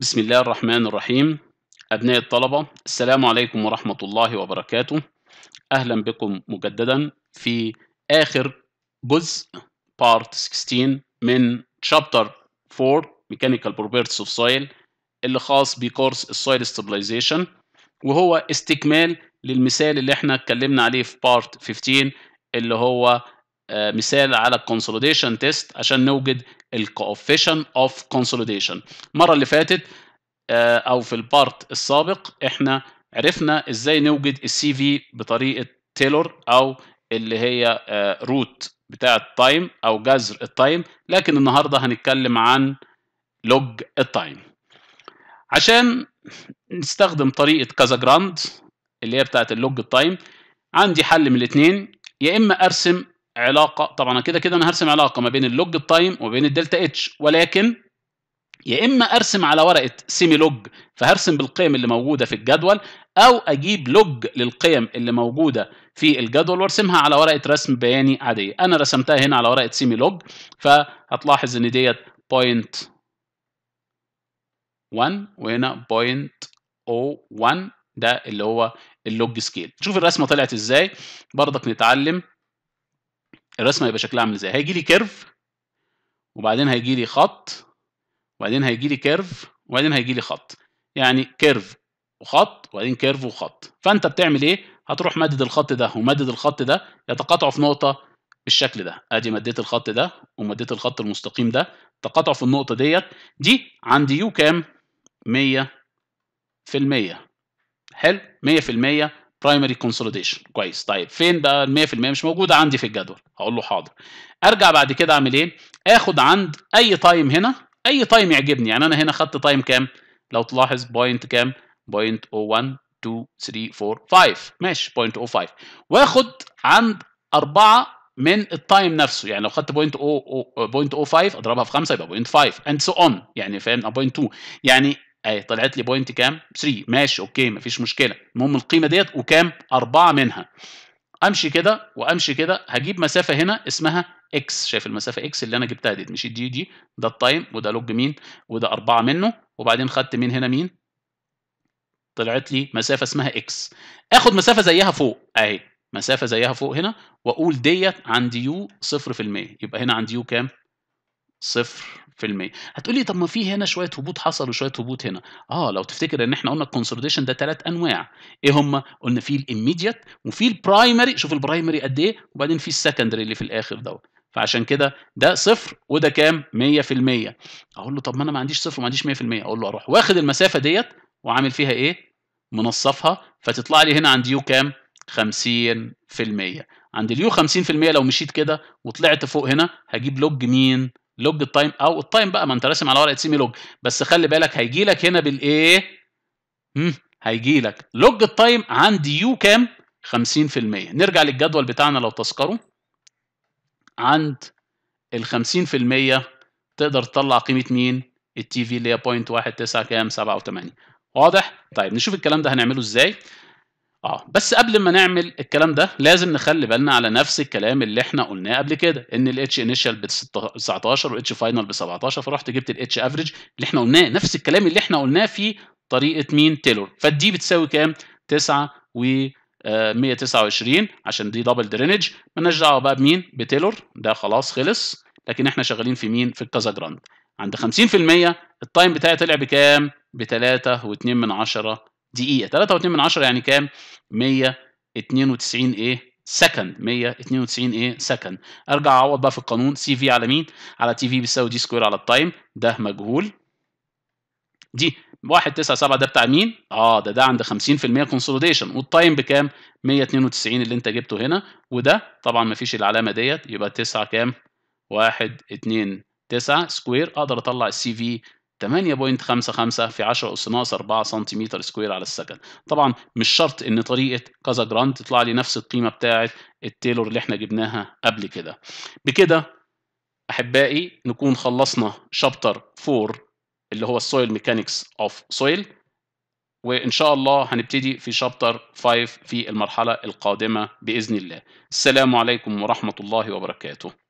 بسم الله الرحمن الرحيم أبناء الطلبة السلام عليكم ورحمة الله وبركاته أهلا بكم مجددا في آخر جزء بارت 16 من chapter 4 mechanical properties of soil اللي خاص بكورس السويل stabilization وهو استكمال للمثال اللي احنا اتكلمنا عليه في بارت 15 اللي هو آه، مثال على الكونسوليديشن تيست عشان نوجد الكوفيشن اوف كونسوليديشن المره اللي فاتت آه، او في البارت السابق احنا عرفنا ازاي نوجد السي في بطريقه تيلور او اللي هي روت آه، بتاع التايم او جذر التايم لكن النهارده هنتكلم عن لوج التايم عشان نستخدم طريقه كازا جراند اللي هي بتاعه اللوج التايم عندي حل من الاثنين يا اما ارسم علاقه طبعا كده كده انا هرسم علاقه ما بين اللوج التايم وما بين الدلتا اتش ولكن يا اما ارسم على ورقه سيمي لوج فهرسم بالقيم اللي موجوده في الجدول او اجيب لوج للقيم اللي موجوده في الجدول وارسمها على ورقه رسم بياني عاديه انا رسمتها هنا على ورقه سيمي لوج فهتلاحظ ان ديت بوينت 1 وهنا بوينت او 1 ده اللي هو اللوج سكيل شوف الرسمه طلعت ازاي برضك نتعلم الرسمه هيبقى شكلها عامل ازاي هيجي لي كيرف وبعدين هيجي لي خط وبعدين هيجي لي كيرف وبعدين هيجي لي خط يعني كيرف وخط وبعدين كيرف وخط فانت بتعمل ايه هتروح مدد الخط ده ومدد الخط ده يتقاطعوا في نقطه بالشكل ده ادي مديت الخط ده ومديت الخط المستقيم ده تقاطعوا في النقطه ديت دي عندي يو كام 100% حلو 100% برايمري كونسوليديشن كويس طيب فين بقى ال 100% مش موجوده عندي في الجدول هقول له حاضر ارجع بعد كده اعمل ايه اخد عند اي تايم هنا اي تايم يعجبني يعني انا هنا خدت تايم كام لو تلاحظ بوينت كام بوينت 01 2 3 4 5 ماشي بوينت 05 واخد عند أربعة من التايم نفسه يعني لو خدت بوينت بوينت 5 اضربها في 5 يبقى بوينت 5 اند سو اون يعني فاهم بوينت 2 يعني اهي طلعت لي بوينت كام 3 ماشي اوكي مفيش مشكله المهم القيمه ديت وكام 4 منها امشي كده وامشي كده هجيب مسافه هنا اسمها اكس شايف المسافه اكس اللي انا جبتها ديت مش دي دي ده التايم وده لوج مين وده 4 منه وبعدين خدت مين هنا مين طلعت لي مسافه اسمها اكس اخد مسافه زيها فوق اهي مسافه زيها فوق هنا واقول ديت عند يو 0% يبقى هنا عند يو كام صفر في المية هتقولي طب ما في هنا شويه هبوط حصل وشويه هبوط هنا اه لو تفتكر ان احنا قلنا الكونسوليديشن ده ثلاث انواع ايه هم قلنا في الاميديت وفي البرايمري شوف البرايمري قد ايه وبعدين في السكندري اللي في الاخر دوت فعشان كده ده صفر وده كام 100% اقول له طب ما انا ما عنديش صفر وما عنديش 100% اقول له اروح واخد المسافه ديت وعامل فيها ايه منصفها فتطلع لي هنا عند يو كام 50% عند اليو 50% لو مشيت كده وطلعت فوق هنا هجيب لوج مين لوج التايم او التايم بقى ما انت راسم على ورقه سيمي لوج بس خلي بالك هيجي لك هنا بالايه هيجي لك لوج التايم عند يو كام 50% نرجع للجدول بتاعنا لو تذكروا عند ال 50% تقدر تطلع قيمه مين التي في اللي هي 0.19 كام 87 واضح طيب نشوف الكلام ده هنعمله ازاي اه بس قبل ما نعمل الكلام ده لازم نخلي بالنا على نفس الكلام اللي احنا قلناه قبل كده ان الاتش انيشال ب 19 والاتش فاينل ب 17 فرحت جبت الاتش افريج اللي احنا قلناه نفس الكلام اللي احنا قلناه في طريقه مين تيلور فالدي بتساوي كام 9 و 129 آه، عشان دي دبل درينج مالناش دعوه بقى بمين بتيلور ده خلاص خلص لكن احنا شغالين في مين في جراند عند 50% التايم بتاعي طلع بكام ب 3.2 من 10 دقيقه 3.2 من 10 يعني كام 192 ايه سكند 192 ايه سكند ارجع اعوض بقى في القانون سي في على مين على تي في بيساوي دي سكوير على التايم ده مجهول دي 197 ده بتاع مين؟ اه ده ده عند 50% كونسوليديشن والتايم بكام؟ 192 اللي انت جبته هنا وده طبعا ما فيش العلامه ديت يبقى 9 كام؟ 1 2 9 سكوير اقدر اطلع السي في 8.55 في 10 أس ناقص 4 سنتيمتر سكوير على السكند طبعا مش شرط ان طريقه كازا جراند تطلع لي نفس القيمه بتاعه التيلور اللي احنا جبناها قبل كده بكده احبائي نكون خلصنا شابتر 4 اللي هو السويل ميكانكس اوف سويل وان شاء الله هنبتدي في شابتر 5 في المرحله القادمه باذن الله السلام عليكم ورحمه الله وبركاته